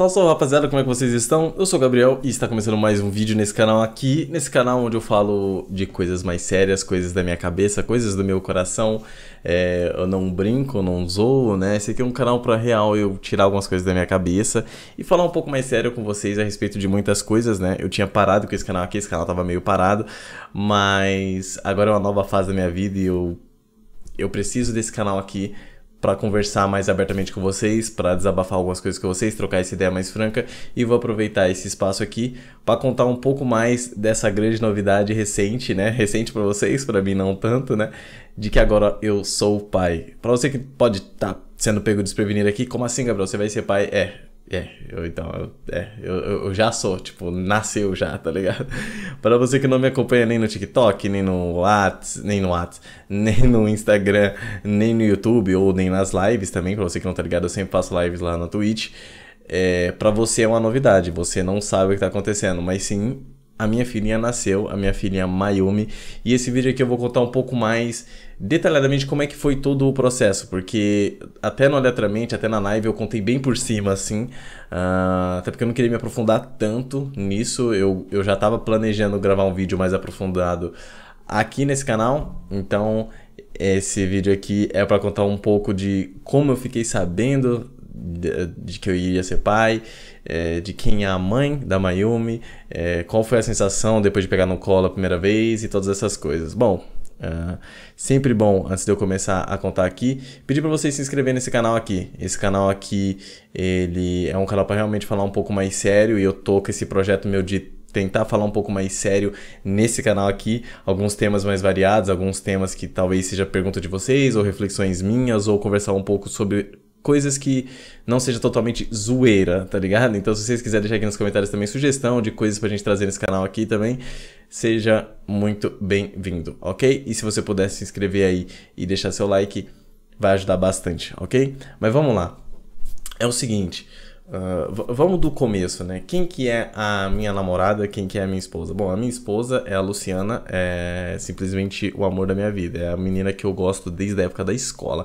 Salve, salve rapaziada, como é que vocês estão? Eu sou o Gabriel e está começando mais um vídeo nesse canal aqui, nesse canal onde eu falo de coisas mais sérias, coisas da minha cabeça, coisas do meu coração, é, eu não brinco, eu não zoo, né? Esse aqui é um canal pra real eu tirar algumas coisas da minha cabeça e falar um pouco mais sério com vocês a respeito de muitas coisas, né? Eu tinha parado com esse canal aqui, esse canal tava meio parado, mas agora é uma nova fase da minha vida e eu, eu preciso desse canal aqui para conversar mais abertamente com vocês, para desabafar algumas coisas com vocês, trocar essa ideia mais franca e vou aproveitar esse espaço aqui para contar um pouco mais dessa grande novidade recente, né? Recente para vocês, para mim não tanto, né? De que agora eu sou pai. Para você que pode estar tá sendo pego desprevenido aqui, como assim, Gabriel? Você vai ser pai? É, é, eu então, eu, é, eu, eu já sou, tipo, nasceu já, tá ligado? Para você que não me acompanha nem no TikTok, nem no Whats, nem no Whats, nem no Instagram, nem no YouTube ou nem nas lives também, para você que não tá ligado, eu sempre faço lives lá na Twitch. É, para você é uma novidade, você não sabe o que tá acontecendo, mas sim, a minha filhinha nasceu, a minha filhinha Mayumi, e esse vídeo aqui eu vou contar um pouco mais detalhadamente como é que foi todo o processo, porque até no aletramente, até na live, eu contei bem por cima, assim, uh, até porque eu não queria me aprofundar tanto nisso, eu, eu já estava planejando gravar um vídeo mais aprofundado aqui nesse canal, então esse vídeo aqui é para contar um pouco de como eu fiquei sabendo de, de que eu iria ser pai, é, de quem é a mãe da Mayumi, é, qual foi a sensação depois de pegar no colo a primeira vez e todas essas coisas. Bom, Uh, sempre bom, antes de eu começar a contar aqui, pedir para vocês se inscreverem nesse canal aqui. Esse canal aqui, ele é um canal para realmente falar um pouco mais sério e eu tô com esse projeto meu de tentar falar um pouco mais sério nesse canal aqui, alguns temas mais variados, alguns temas que talvez seja pergunta de vocês ou reflexões minhas ou conversar um pouco sobre coisas que não seja totalmente zoeira, tá ligado? Então, se vocês quiserem deixar aqui nos comentários também sugestão de coisas pra gente trazer nesse canal aqui também, seja muito bem-vindo, ok? E se você puder se inscrever aí e deixar seu like, vai ajudar bastante, ok? Mas vamos lá. É o seguinte. Uh, vamos do começo, né? Quem que é a minha namorada, quem que é a minha esposa? Bom, a minha esposa é a Luciana, é simplesmente o amor da minha vida. É a menina que eu gosto desde a época da escola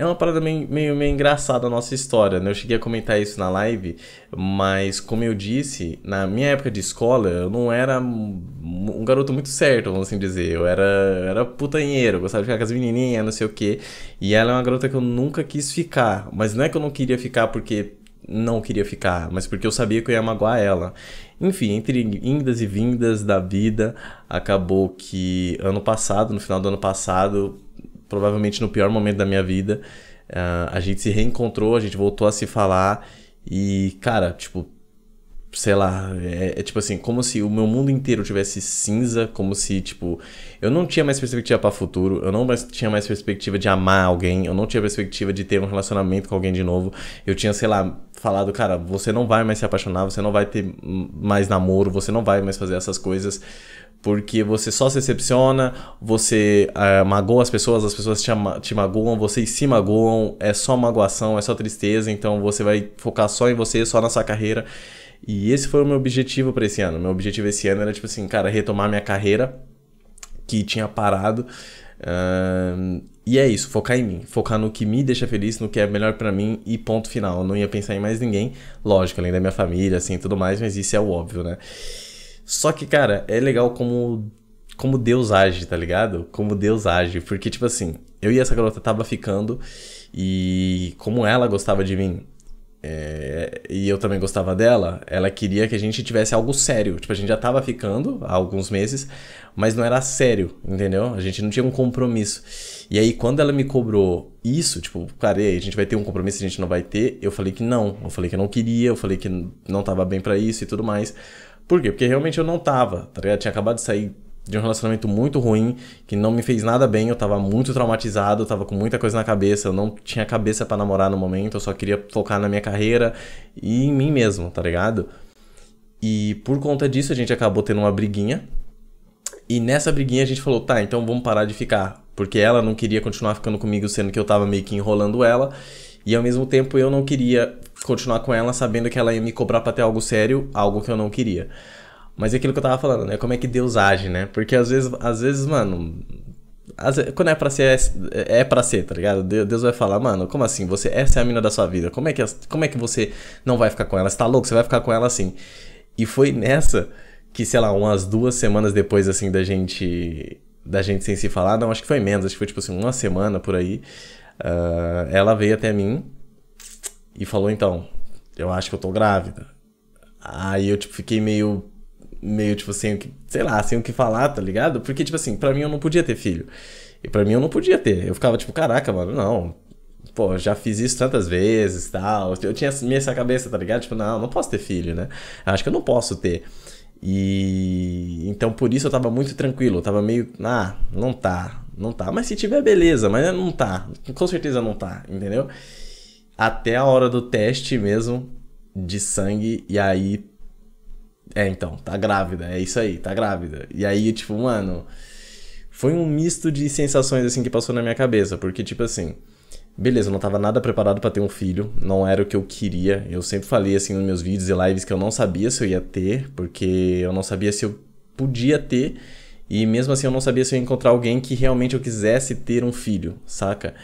é uma parada meio, meio, meio engraçada a nossa história, né? Eu cheguei a comentar isso na live, mas como eu disse, na minha época de escola, eu não era um garoto muito certo, vamos assim dizer. Eu era, eu era putanheiro, gostava de ficar com as menininhas, não sei o quê. E ela é uma garota que eu nunca quis ficar. Mas não é que eu não queria ficar porque não queria ficar, mas porque eu sabia que eu ia magoar ela. Enfim, entre indas e vindas da vida, acabou que ano passado, no final do ano passado, provavelmente no pior momento da minha vida. Uh, a gente se reencontrou, a gente voltou a se falar e, cara, tipo, sei lá, é, é, tipo assim, como se o meu mundo inteiro tivesse cinza, como se, tipo, eu não tinha mais perspectiva para futuro, eu não mais, tinha mais perspectiva de amar alguém, eu não tinha perspectiva de ter um relacionamento com alguém de novo, eu tinha, sei lá, falado, cara, você não vai mais se apaixonar, você não vai ter mais namoro, você não vai mais fazer essas coisas. Porque você só se decepciona, você uh, magoa as pessoas, as pessoas te, te magoam, vocês se magoam, é só magoação, é só tristeza, então você vai focar só em você, só na sua carreira. E esse foi o meu objetivo para esse ano. Meu objetivo esse ano era, tipo assim, cara, retomar minha carreira, que tinha parado. Uh, e é isso, focar em mim, focar no que me deixa feliz, no que é melhor para mim e ponto final. Eu não ia pensar em mais ninguém, lógico, além da minha família, assim, tudo mais, mas isso é o óbvio, né? Só que, cara, é legal como, como Deus age, tá ligado? Como Deus age. Porque, tipo assim, eu e essa garota tava ficando e como ela gostava de mim, é, e eu também gostava dela, ela queria que a gente tivesse algo sério. Tipo, a gente já tava ficando há alguns meses, mas não era sério, entendeu? A gente não tinha um compromisso. E aí, quando ela me cobrou isso, tipo, cara, a gente vai ter um compromisso, a gente não vai ter, eu falei que não. Eu falei que eu não queria, eu falei que não tava bem para isso e tudo mais. Por quê? Porque realmente eu não tava, tá ligado? tinha acabado de sair de um relacionamento muito ruim, que não me fez nada bem, eu tava muito traumatizado, eu tava com muita coisa na cabeça, eu não tinha cabeça para namorar no momento, eu só queria focar na minha carreira e em mim mesmo, tá ligado? E por conta disso a gente acabou tendo uma briguinha. E nessa briguinha a gente falou, tá, então vamos parar de ficar, porque ela não queria continuar ficando comigo, sendo que eu tava meio que enrolando ela, e ao mesmo tempo eu não queria continuar com ela sabendo que ela ia me cobrar pra ter algo sério, algo que eu não queria. Mas é aquilo que eu tava falando, né? Como é que Deus age, né? Porque às vezes, às vezes, mano. Às vezes, quando é pra ser, é, é pra ser, tá ligado? Deus vai falar, mano, como assim? Você, essa é a mina da sua vida. Como é, que, como é que você não vai ficar com ela? Você tá louco? Você vai ficar com ela assim. E foi nessa que, sei lá, umas duas semanas depois, assim, da gente. Da gente sem se falar, não, acho que foi menos, acho que foi tipo assim, uma semana por aí. Uh, ela veio até mim e falou: Então, eu acho que eu tô grávida. Aí eu, tipo, fiquei meio. Meio, tipo, sem o que. Sei lá, sem o que falar, tá ligado? Porque, tipo assim, pra mim eu não podia ter filho. E pra mim eu não podia ter. Eu ficava, tipo, caraca, mano, não. Pô, já fiz isso tantas vezes tal. Eu tinha essa cabeça, tá ligado? Tipo, não, não posso ter filho, né? Acho que eu não posso ter. E então por isso eu tava muito tranquilo, eu tava meio, ah, não tá, não tá. Mas se tiver beleza, mas não tá. Com certeza não tá, entendeu? até a hora do teste mesmo de sangue, e aí. É, então, tá grávida, é isso aí, tá grávida. E aí, tipo, mano. Foi um misto de sensações, assim, que passou na minha cabeça, porque, tipo assim. Beleza, eu não tava nada preparado para ter um filho, não era o que eu queria. Eu sempre falei, assim, nos meus vídeos e lives que eu não sabia se eu ia ter, porque eu não sabia se eu podia ter. E mesmo assim eu não sabia se eu ia encontrar alguém que realmente eu quisesse ter um filho, saca?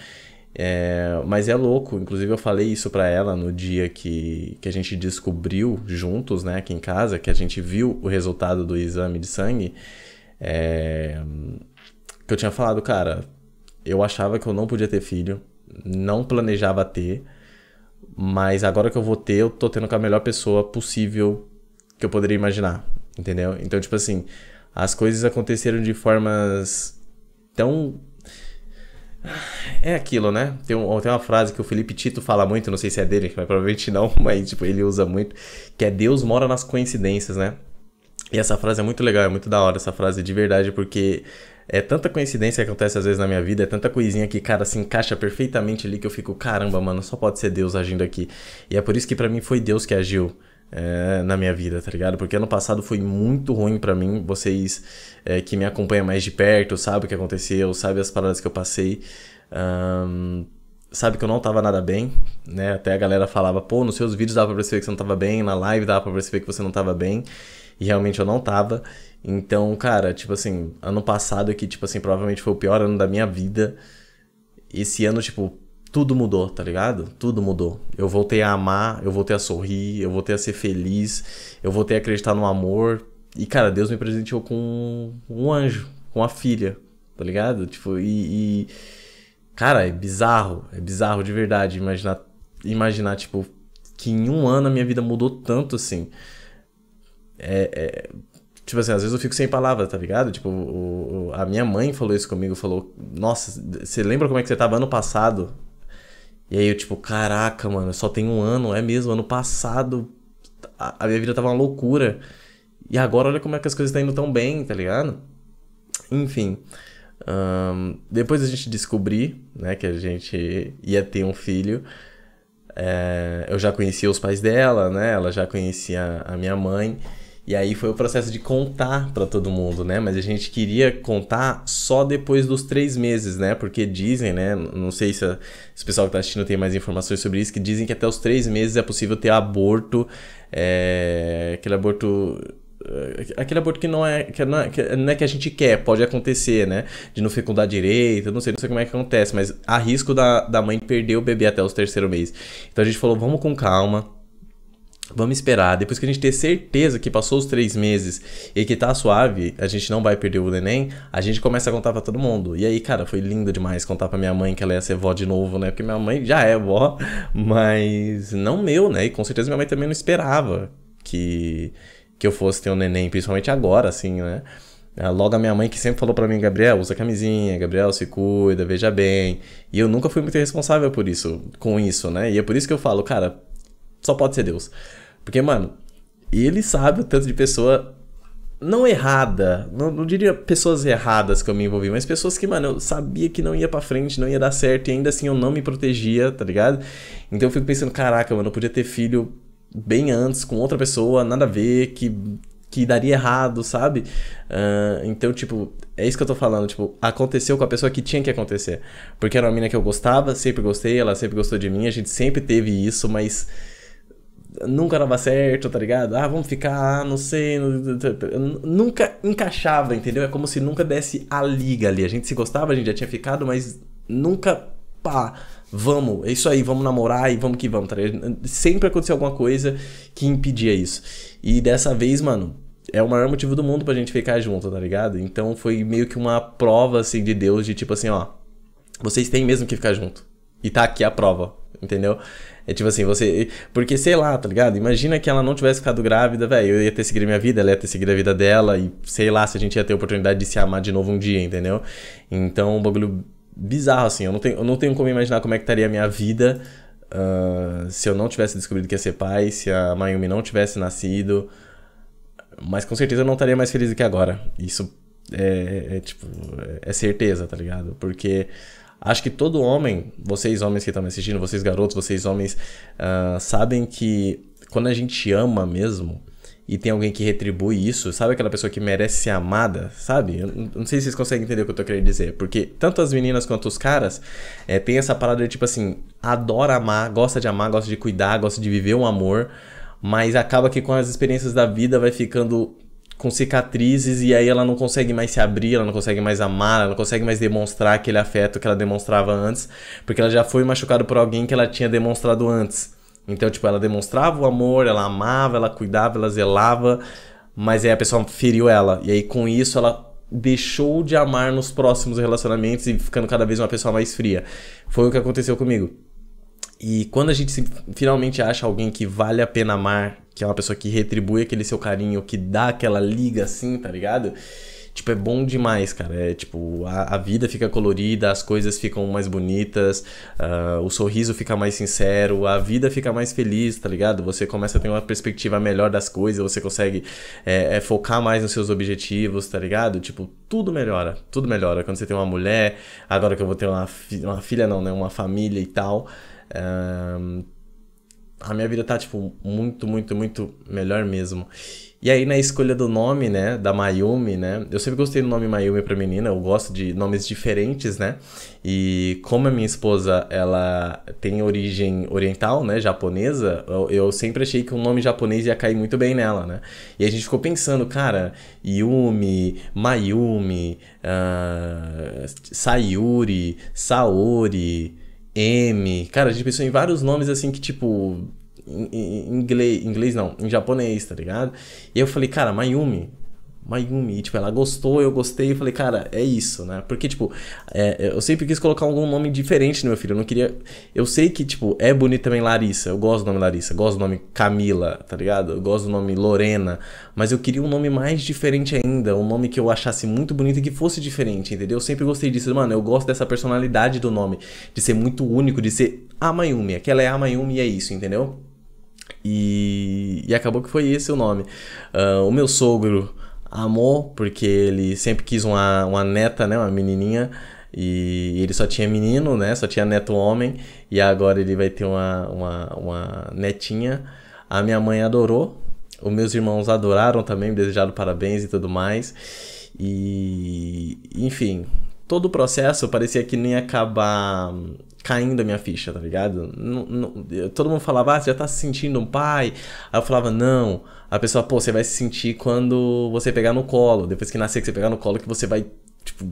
É, mas é louco, inclusive eu falei isso para ela no dia que, que a gente descobriu juntos, né, aqui em casa, que a gente viu o resultado do exame de sangue, é, que eu tinha falado, cara, eu achava que eu não podia ter filho, não planejava ter, mas agora que eu vou ter, eu tô tendo com a melhor pessoa possível que eu poderia imaginar, entendeu? Então, tipo assim, as coisas aconteceram de formas tão é aquilo, né? Tem, um, tem uma frase que o Felipe Tito fala muito, não sei se é dele, mas provavelmente não, mas tipo, ele usa muito, que é Deus mora nas coincidências, né? E essa frase é muito legal, é muito da hora essa frase de verdade, porque é tanta coincidência que acontece às vezes na minha vida, é tanta coisinha que, cara, se encaixa perfeitamente ali que eu fico, caramba, mano, só pode ser Deus agindo aqui. E é por isso que para mim foi Deus que agiu é, na minha vida, tá ligado? Porque ano passado foi muito ruim para mim. Vocês é, que me acompanham mais de perto, sabem o que aconteceu, sabem as paradas que eu passei. Um, sabe que eu não tava nada bem, né? Até a galera falava, pô, nos seus vídeos dava pra perceber que você não tava bem, na live dava pra perceber que você não tava bem. E realmente eu não tava. Então, cara, tipo assim, ano passado é que, tipo assim, provavelmente foi o pior ano da minha vida. Esse ano, tipo, tudo mudou, tá ligado? Tudo mudou. Eu voltei a amar, eu voltei a sorrir, eu voltei a ser feliz, eu voltei a acreditar no amor. E, cara, Deus me presenteou com um anjo, com a filha, tá ligado? Tipo, e. e... Cara, é bizarro, é bizarro de verdade imaginar, imaginar, tipo, que em um ano a minha vida mudou tanto assim. É, é, tipo assim, às vezes eu fico sem palavras, tá ligado? Tipo, o, o, a minha mãe falou isso comigo, falou: Nossa, você lembra como é que você tava ano passado? E aí eu, tipo, caraca, mano, só tem um ano, é mesmo, ano passado a, minha vida tava uma loucura. E agora olha como é que as coisas estão indo tão bem, tá ligado? Enfim. Um, depois a gente descobrir, né, que a gente ia ter um filho. É, eu já conhecia os pais dela, né? Ela já conhecia a minha mãe. E aí foi o processo de contar para todo mundo, né? Mas a gente queria contar só depois dos três meses, né? Porque dizem, né? Não sei se, a, se o pessoal que tá assistindo tem mais informações sobre isso, que dizem que até os três meses é possível ter aborto, é, aquele aborto é, aquele aborto que não é que não é, que não é que a gente quer, pode acontecer, né? De não fecundar direito, não sei, não sei como é que acontece, mas há risco da, da mãe perder o bebê até os terceiro mês. Então a gente falou, vamos com calma, Vamos esperar. Depois que a gente ter certeza que passou os três meses e que tá suave, a gente não vai perder o neném a gente começa a contar pra todo mundo. E aí, cara, foi lindo demais contar pra minha mãe que ela ia ser vó de novo, né? Porque minha mãe já é vó, mas não meu, né? E com certeza minha mãe também não esperava que, que eu fosse ter um neném, principalmente agora, assim, né? Ah, logo a minha mãe que sempre falou para mim, Gabriel, usa camisinha, Gabriel, se cuida, veja bem. E eu nunca fui muito responsável por isso, com isso, né? E é por isso que eu falo, cara, só pode ser Deus. Porque, mano, ele sabe o tanto de pessoa não errada, não, não, diria pessoas erradas que eu me envolvi, mas pessoas que, mano, eu sabia que não ia para frente, não ia dar certo e ainda assim eu não me protegia, tá ligado? Então eu fico pensando, caraca, mano, eu podia ter filho bem antes com outra pessoa, nada a ver, que que daria errado, sabe? Uh, então, tipo, é isso que eu tô falando. Tipo, aconteceu com a pessoa que tinha que acontecer. Porque era uma mina que eu gostava, sempre gostei, ela sempre gostou de mim, a gente sempre teve isso, mas nunca dava certo, tá ligado? Ah, vamos ficar, ah, não sei. Nunca encaixava, entendeu? É como se nunca desse a liga ali. A gente se gostava, a gente já tinha ficado, mas nunca, pá, vamos, é isso aí, vamos namorar e vamos que vamos, tá ligado? Sempre aconteceu alguma coisa que impedia isso. E dessa vez, mano. É o maior motivo do mundo pra gente ficar junto, tá ligado? Então foi meio que uma prova, assim, de Deus, de tipo assim, ó. Vocês têm mesmo que ficar junto. E tá aqui a prova Entendeu? É tipo assim, você. Porque, sei lá, tá ligado? Imagina que ela não tivesse ficado grávida, velho. Eu ia ter seguido minha vida, ela ia ter seguido a vida dela, e sei lá se a gente ia ter a oportunidade de se amar de novo um dia, entendeu? Então, um bagulho bizarro, assim. Eu não tenho, eu não tenho como imaginar como é que estaria a minha vida uh, se eu não tivesse descobrido que ia ser pai, se a Mayumi não tivesse nascido. Mas com certeza eu não estaria mais feliz do que agora. Isso é, é, é tipo. É certeza, tá ligado? Porque Acho que todo homem, vocês homens que estão me assistindo, vocês garotos, vocês homens, uh, sabem que quando a gente ama mesmo e tem alguém que retribui isso, sabe aquela pessoa que merece ser amada, sabe? Eu não sei se vocês conseguem entender o que eu tô querendo dizer, porque tanto as meninas quanto os caras é, tem essa parada de tipo assim, adora amar, gosta de amar, gosta de cuidar, gosta de viver um amor, mas acaba que com as experiências da vida vai ficando com cicatrizes e aí ela não consegue mais se abrir, ela não consegue mais amar, ela não consegue mais demonstrar aquele afeto que ela demonstrava antes, porque ela já foi machucada por alguém que ela tinha demonstrado antes. Então, tipo, ela demonstrava o amor, ela amava, ela cuidava, ela zelava, mas aí a pessoa feriu ela. E aí com isso ela deixou de amar nos próximos relacionamentos e ficando cada vez uma pessoa mais fria. Foi o que aconteceu comigo. E quando a gente se, finalmente acha alguém que vale a pena amar, que é uma pessoa que retribui aquele seu carinho, que dá aquela liga assim, tá ligado? Tipo, é bom demais, cara. É tipo, a, a vida fica colorida, as coisas ficam mais bonitas, uh, o sorriso fica mais sincero, a vida fica mais feliz, tá ligado? Você começa a ter uma perspectiva melhor das coisas, você consegue é, é, focar mais nos seus objetivos, tá ligado? Tipo, tudo melhora, tudo melhora. Quando você tem uma mulher, agora que eu vou ter uma, fi uma filha, não, né? Uma família e tal a minha vida tá, tipo, muito, muito, muito melhor mesmo. E aí, na escolha do nome, né, da Mayumi, né, eu sempre gostei do nome Mayumi pra menina, eu gosto de nomes diferentes, né, e como a minha esposa, ela tem origem oriental, né, japonesa, eu, eu sempre achei que um nome japonês ia cair muito bem nela, né, e a gente ficou pensando, cara, Yumi, Mayumi, uh, Sayuri, Saori... M. Cara, a gente pensou em vários nomes assim que, tipo, em inglês, inglês não, em japonês, tá ligado? E eu falei, cara, Mayumi, Mayumi. tipo, ela gostou, eu gostei. Eu falei, cara, é isso, né? Porque, tipo, é, eu sempre quis colocar algum nome diferente no meu filho. Eu não queria. Eu sei que, tipo, é bonito também Larissa. Eu gosto do nome Larissa. Gosto do nome Camila, tá ligado? Eu gosto do nome Lorena. Mas eu queria um nome mais diferente ainda. Um nome que eu achasse muito bonito e que fosse diferente, entendeu? Eu sempre gostei disso. Mano, eu gosto dessa personalidade do nome. De ser muito único, de ser a Mayumi. Aquela é a Mayumi e é isso, entendeu? E, e acabou que foi esse o nome. Uh, o meu sogro amou, porque ele sempre quis uma, uma neta, né? Uma menininha. E ele só tinha menino, né? Só tinha neto homem. E agora ele vai ter uma, uma, uma netinha. A minha mãe adorou. Os meus irmãos adoraram também, desejaram parabéns e tudo mais. E enfim, todo o processo parecia que nem ia acabar hum, caindo a minha ficha, tá ligado? Não, não, todo mundo falava, ah, você já tá se sentindo um pai? Aí eu falava, não. A pessoa, pô, você vai se sentir quando você pegar no colo. Depois que nascer, que você pegar no colo, que você vai, tipo,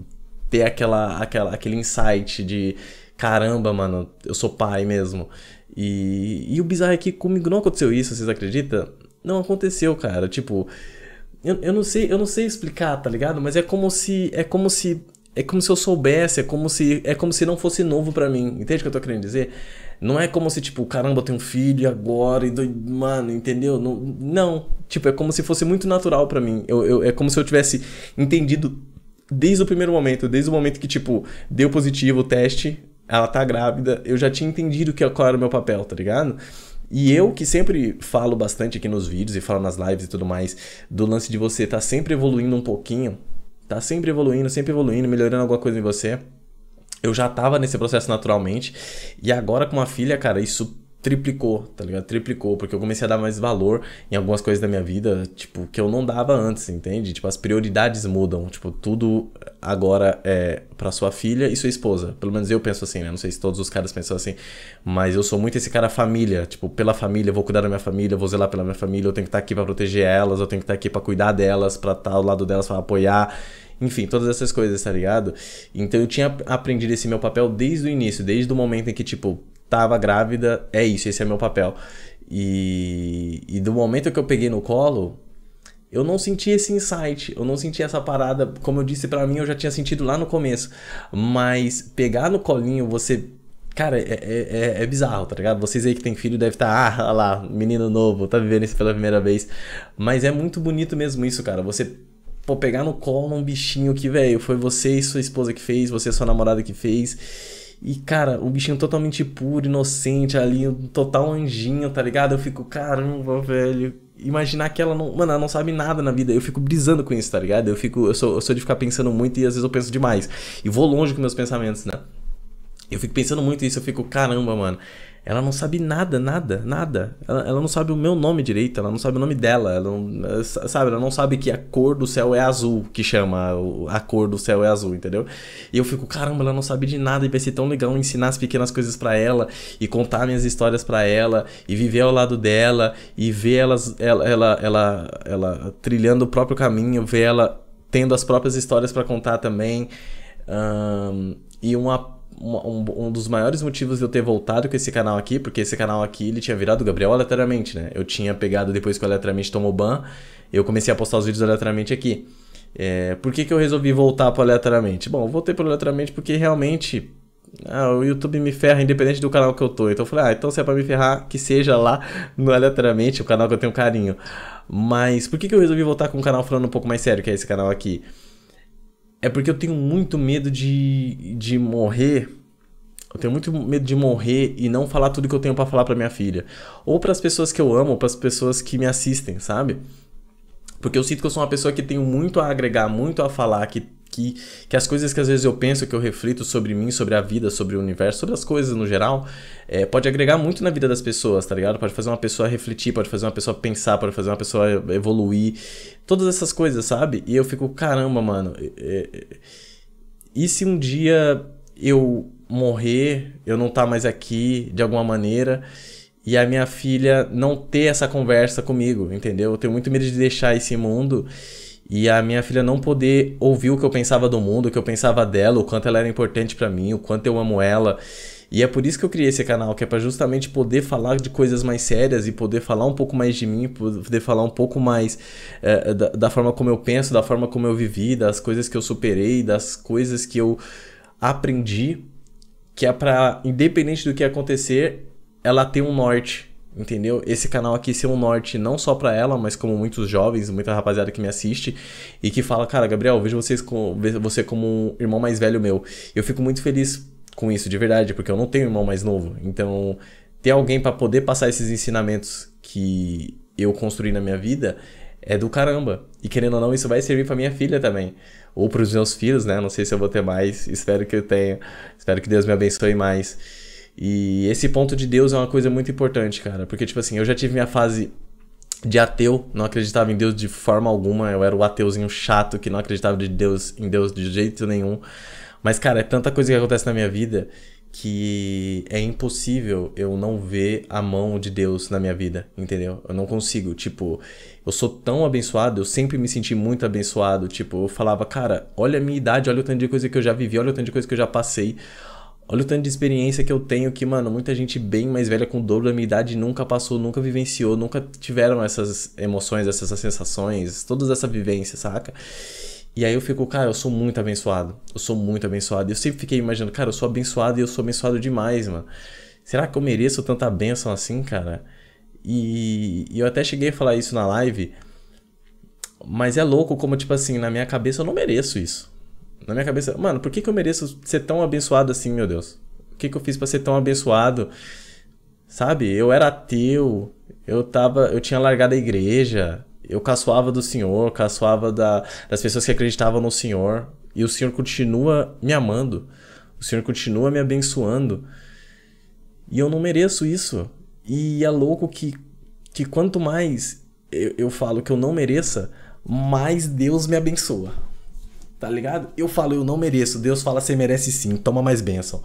ter aquela, aquela, aquele insight de caramba, mano, eu sou pai mesmo. E, e o bizarro é que comigo não aconteceu isso, vocês acreditam? Não aconteceu, cara. Tipo, eu, eu não sei, eu não sei explicar, tá ligado? Mas é como se é como se é como se eu soubesse, é como se, é como se não fosse novo para mim. Entende o que eu tô querendo dizer? Não é como se, tipo, caramba, eu tenho um filho agora, e do... mano, entendeu? Não, não, tipo, é como se fosse muito natural para mim. Eu, eu, é como se eu tivesse entendido desde o primeiro momento, desde o momento que, tipo, deu positivo o teste, ela tá grávida, eu já tinha entendido que, qual era o meu papel, tá ligado? E eu que sempre falo bastante aqui nos vídeos e falo nas lives e tudo mais, do lance de você estar tá sempre evoluindo um pouquinho, Tá sempre evoluindo, sempre evoluindo, melhorando alguma coisa em você. Eu já tava nesse processo naturalmente. E agora com uma filha, cara, isso triplicou, tá ligado? Triplicou, porque eu comecei a dar mais valor em algumas coisas da minha vida, tipo, que eu não dava antes, entende? Tipo, as prioridades mudam, tipo, tudo agora é para sua filha e sua esposa. Pelo menos eu penso assim, né? Não sei se todos os caras pensam assim, mas eu sou muito esse cara família, tipo, pela família, vou cuidar da minha família, vou zelar pela minha família, eu tenho que estar tá aqui para proteger elas, eu tenho que estar tá aqui para cuidar delas, para estar tá ao lado delas, para apoiar enfim, todas essas coisas, tá ligado? Então eu tinha aprendido esse meu papel desde o início, desde o momento em que, tipo, tava grávida, é isso, esse é meu papel. E, e do momento que eu peguei no colo, eu não senti esse insight, eu não senti essa parada, como eu disse para mim, eu já tinha sentido lá no começo. Mas pegar no colinho, você. Cara, é, é, é, é bizarro, tá ligado? Vocês aí que tem filho devem estar, tá, ah, lá, menino novo, tá vivendo isso pela primeira vez. Mas é muito bonito mesmo isso, cara. Você pô, pegar no colo um bichinho que, velho, foi você e sua esposa que fez, você e sua namorada que fez. E, cara, o bichinho totalmente puro, inocente ali, um total anjinho, tá ligado? Eu fico, caramba, velho. Imaginar que ela não. Mano, ela não sabe nada na vida. Eu fico brisando com isso, tá ligado? Eu fico. Eu sou, eu sou de ficar pensando muito e às vezes eu penso demais. E vou longe com meus pensamentos, né? Eu fico pensando muito isso, eu fico, caramba, mano. Ela não sabe nada, nada, nada. Ela, ela, não sabe o meu nome direito, ela não sabe o nome dela, ela não, sabe? Ela não sabe que a cor do céu é azul, que chama a cor do céu é azul, entendeu? E eu fico, caramba, ela não sabe de nada e vai ser tão legal ensinar as pequenas coisas para ela e contar minhas histórias para ela e viver ao lado dela e ver elas, ela, ela, ela, ela trilhando o próprio caminho, ver ela tendo as próprias histórias para contar também. Um, e uma um, um, dos maiores motivos de eu ter voltado com esse canal aqui, porque esse canal aqui ele tinha virado Gabriel aleatoriamente, né? Eu tinha pegado depois que o aleatoriamente tomou ban, eu comecei a postar os vídeos aleatoriamente aqui. É, por que, que eu resolvi voltar para aleatoriamente? Bom, eu voltei para aleatoriamente porque realmente ah, o YouTube me ferra independente do canal que eu tô. Então eu falei, ah, então se é pra me ferrar, que seja lá no aleatoriamente, o canal que eu tenho carinho. Mas por que, que eu resolvi voltar com um canal falando um pouco mais sério, que é esse canal aqui? É porque eu tenho muito medo de, de morrer. Eu tenho muito medo de morrer e não falar tudo que eu tenho para falar para minha filha. Ou para as pessoas que eu amo, para as pessoas que me assistem, sabe? Porque eu sinto que eu sou uma pessoa que tenho muito a agregar, muito a falar, que que, que as coisas que às vezes eu penso, que eu reflito sobre mim, sobre a vida, sobre o universo, sobre as coisas no geral, é, pode agregar muito na vida das pessoas, tá ligado? Pode fazer uma pessoa refletir, pode fazer uma pessoa pensar, pode fazer uma pessoa evoluir, todas essas coisas, sabe? E eu fico, caramba, mano, é, é, e se um dia eu morrer, eu não tá mais aqui de alguma maneira e a minha filha não ter essa conversa comigo, entendeu? Eu tenho muito medo de deixar esse mundo e a minha filha não poder ouvir o que eu pensava do mundo, o que eu pensava dela, o quanto ela era importante para mim, o quanto eu amo ela. E é por isso que eu criei esse canal, que é para justamente poder falar de coisas mais sérias e poder falar um pouco mais de mim, poder falar um pouco mais é, da, da, forma como eu penso, da forma como eu vivi, das coisas que eu superei, das coisas que eu aprendi, que é para, independente do que acontecer, ela ter um norte, entendeu? Esse canal aqui ser um norte não só para ela, mas como muitos jovens, muita rapaziada que me assiste e que fala, cara, Gabriel, vejo vocês com, você como um irmão mais velho meu. Eu fico muito feliz com isso, de verdade, porque eu não tenho irmão mais novo. Então, ter alguém para poder passar esses ensinamentos que eu construí na minha vida é do caramba. E querendo ou não, isso vai servir para minha filha também, ou para os meus filhos, né? Não sei se eu vou ter mais, espero que eu tenha. Espero que Deus me abençoe mais. E esse ponto de Deus é uma coisa muito importante, cara. Porque, tipo assim, eu já tive minha fase de ateu, não acreditava em Deus de forma alguma. Eu era o ateuzinho chato que não acreditava de Deus, em Deus de jeito nenhum. Mas, cara, é tanta coisa que acontece na minha vida que é impossível eu não ver a mão de Deus na minha vida, entendeu? Eu não consigo, tipo, eu sou tão abençoado, eu sempre me senti muito abençoado, tipo, eu falava, cara, olha a minha idade, olha o tanto de coisa que eu já vivi, olha o tanto de coisa que eu já passei, Olha o tanto de experiência que eu tenho que, mano, muita gente bem mais velha com o dobro da minha idade nunca passou, nunca vivenciou, nunca tiveram essas emoções, essas sensações, toda essa vivência, saca? E aí eu fico, cara, eu sou muito abençoado. Eu sou muito abençoado. Eu sempre fiquei imaginando, cara, eu sou abençoado e eu sou abençoado demais, mano. Será que eu mereço tanta bênção assim, cara? E, e eu até cheguei a falar isso na live, mas é louco como, tipo assim, na minha cabeça eu não mereço isso na minha cabeça, mano, por que, que eu mereço ser tão abençoado assim, meu Deus? O que, que eu fiz para ser tão abençoado? Sabe? Eu era ateu, eu tava, eu tinha largado a igreja, eu caçoava do Senhor, caçoava da, das pessoas que acreditavam no Senhor, e o Senhor continua me amando, o Senhor continua me abençoando, e eu não mereço isso. E é louco que, que quanto mais eu, eu falo que eu não mereça, mais Deus me abençoa tá ligado? Eu falo, eu não mereço. Deus fala, você merece sim, toma mais bênção.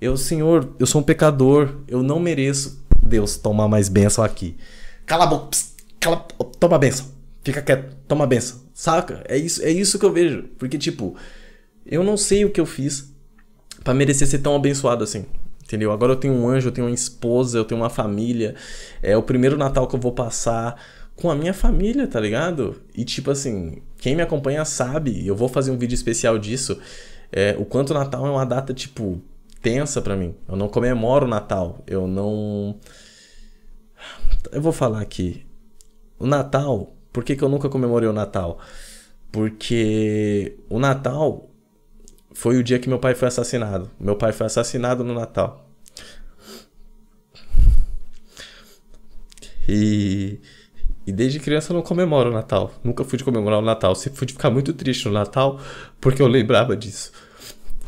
Eu, Senhor, eu sou um pecador, eu não mereço. Deus, toma mais bênção aqui. Cala a boca, pss, cala, toma bênção. Fica quieto, toma bênção. Saca? É isso, é isso que eu vejo. Porque, tipo, eu não sei o que eu fiz para merecer ser tão abençoado assim. Entendeu? Agora eu tenho um anjo, eu tenho uma esposa, eu tenho uma família. É o primeiro Natal que eu vou passar com a minha família, tá ligado? E tipo assim, quem me acompanha sabe, eu vou fazer um vídeo especial disso, é, o quanto o Natal é uma data, tipo, tensa para mim. Eu não comemoro o Natal, eu não. Eu vou falar aqui. O Natal, por que, que eu nunca comemorei o Natal? Porque o Natal foi o dia que meu pai foi assassinado. Meu pai foi assassinado no Natal. E e desde criança eu não comemoro o Natal. Nunca fui de comemorar o Natal. Sempre fui de ficar muito triste no Natal porque eu lembrava disso.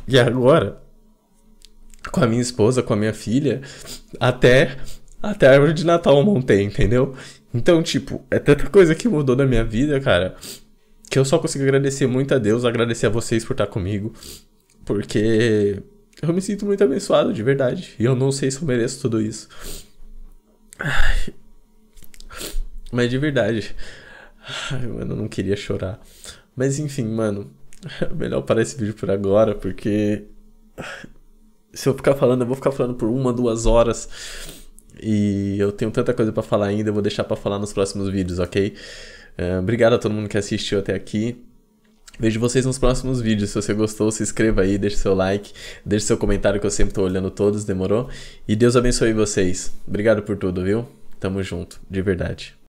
E agora, com a minha esposa, com a minha filha, até, até a árvore de Natal eu montei, entendeu? Então, tipo, é tanta coisa que mudou na minha vida, cara, que eu só consigo agradecer muito a Deus, agradecer a vocês por estar comigo, porque eu me sinto muito abençoado, de verdade. E eu não sei se eu mereço tudo isso. Ai, mas de verdade. Ai, mano, eu não queria chorar. Mas enfim, mano. Melhor parar esse vídeo por agora, porque. Se eu ficar falando, eu vou ficar falando por uma, duas horas. E eu tenho tanta coisa para falar ainda, eu vou deixar para falar nos próximos vídeos, ok? Uh, obrigado a todo mundo que assistiu até aqui. Vejo vocês nos próximos vídeos. Se você gostou, se inscreva aí, deixe seu like, deixe seu comentário que eu sempre tô olhando todos, demorou? E Deus abençoe vocês. Obrigado por tudo, viu? Tamo junto, de verdade.